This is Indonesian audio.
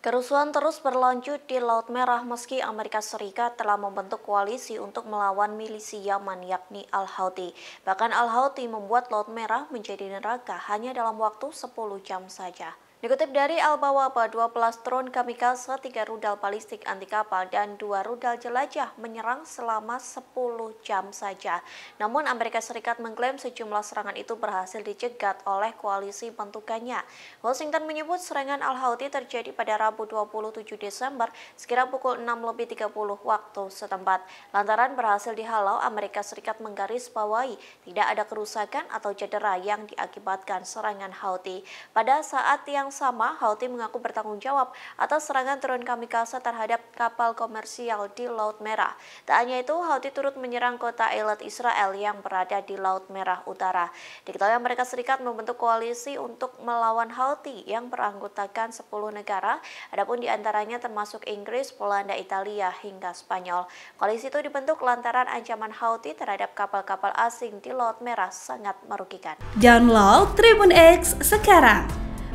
Kerusuhan terus berlanjut di Laut Merah meski Amerika Serikat telah membentuk koalisi untuk melawan milisi Yaman yakni Al-Houthi. Bahkan Al-Houthi membuat Laut Merah menjadi neraka hanya dalam waktu 10 jam saja. Dikutip dari Al-Bawaba, 12 drone kamikaze, tiga rudal balistik anti kapal, dan dua rudal jelajah menyerang selama 10 jam saja. Namun Amerika Serikat mengklaim sejumlah serangan itu berhasil dicegat oleh koalisi bentukannya. Washington menyebut serangan Al-Houthi terjadi pada Rabu 27 Desember sekira pukul 6 lebih 30 waktu setempat. Lantaran berhasil dihalau, Amerika Serikat menggarisbawahi tidak ada kerusakan atau cedera yang diakibatkan serangan Houthi. Pada saat yang yang sama, Houthi mengaku bertanggung jawab atas serangan drone kamikaze terhadap kapal komersial di Laut Merah. Tak hanya itu, Houthi turut menyerang kota Eilat Israel yang berada di Laut Merah Utara. Diketahui Amerika Serikat membentuk koalisi untuk melawan Houthi yang beranggotakan 10 negara, adapun di antaranya termasuk Inggris, Polandia, Italia, hingga Spanyol. Koalisi itu dibentuk lantaran ancaman Houthi terhadap kapal-kapal asing di Laut Merah sangat merugikan. Download Tribun X sekarang